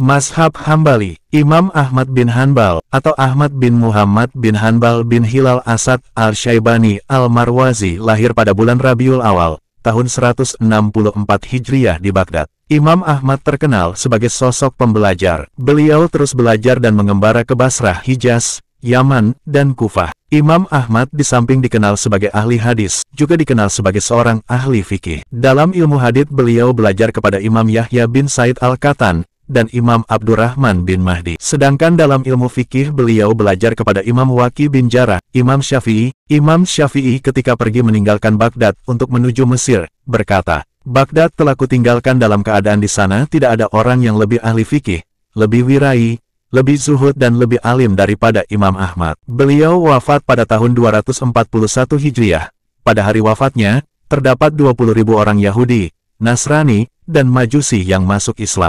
Mashab Hambali, Imam Ahmad bin Hanbal, atau Ahmad bin Muhammad bin Hanbal bin Hilal Asad al Shaybani al-Marwazi lahir pada bulan Rabiul Awal, tahun 164 Hijriah di Baghdad. Imam Ahmad terkenal sebagai sosok pembelajar. Beliau terus belajar dan mengembara ke Basrah, Hijaz, Yaman, dan Kufah. Imam Ahmad di samping dikenal sebagai ahli hadis, juga dikenal sebagai seorang ahli fikih. Dalam ilmu hadis beliau belajar kepada Imam Yahya bin Said Al-Katan, dan Imam Abdurrahman bin Mahdi. Sedangkan dalam ilmu fikih beliau belajar kepada Imam Waki bin Jarah, Imam Syafi'i. Imam Syafi'i ketika pergi meninggalkan Baghdad untuk menuju Mesir, berkata, Baghdad telah kutinggalkan dalam keadaan di sana tidak ada orang yang lebih ahli fikih, lebih wirai, lebih zuhud dan lebih alim daripada Imam Ahmad. Beliau wafat pada tahun 241 Hijriah. Pada hari wafatnya, terdapat 20.000 orang Yahudi, Nasrani, dan Majusi yang masuk Islam.